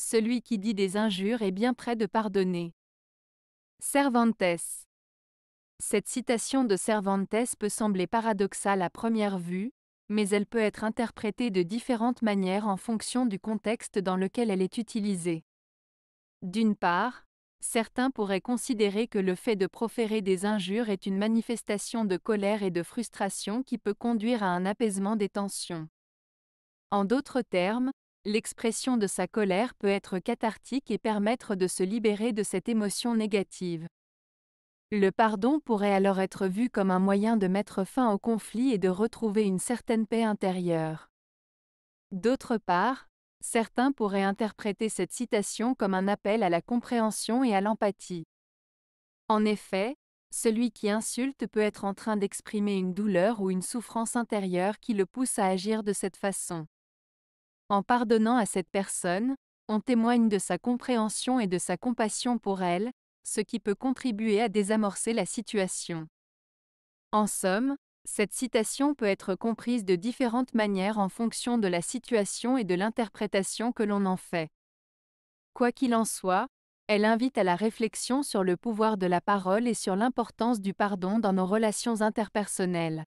Celui qui dit des injures est bien près de pardonner. Cervantes. Cette citation de Cervantes peut sembler paradoxale à première vue, mais elle peut être interprétée de différentes manières en fonction du contexte dans lequel elle est utilisée. D'une part, certains pourraient considérer que le fait de proférer des injures est une manifestation de colère et de frustration qui peut conduire à un apaisement des tensions. En d'autres termes, L'expression de sa colère peut être cathartique et permettre de se libérer de cette émotion négative. Le pardon pourrait alors être vu comme un moyen de mettre fin au conflit et de retrouver une certaine paix intérieure. D'autre part, certains pourraient interpréter cette citation comme un appel à la compréhension et à l'empathie. En effet, celui qui insulte peut être en train d'exprimer une douleur ou une souffrance intérieure qui le pousse à agir de cette façon. En pardonnant à cette personne, on témoigne de sa compréhension et de sa compassion pour elle, ce qui peut contribuer à désamorcer la situation. En somme, cette citation peut être comprise de différentes manières en fonction de la situation et de l'interprétation que l'on en fait. Quoi qu'il en soit, elle invite à la réflexion sur le pouvoir de la parole et sur l'importance du pardon dans nos relations interpersonnelles.